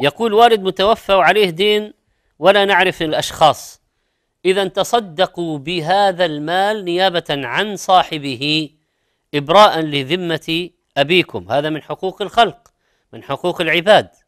يقول والد متوفى وعليه دين ولا نعرف الأشخاص إذا تصدقوا بهذا المال نيابة عن صاحبه إبراء لذمة أبيكم هذا من حقوق الخلق من حقوق العباد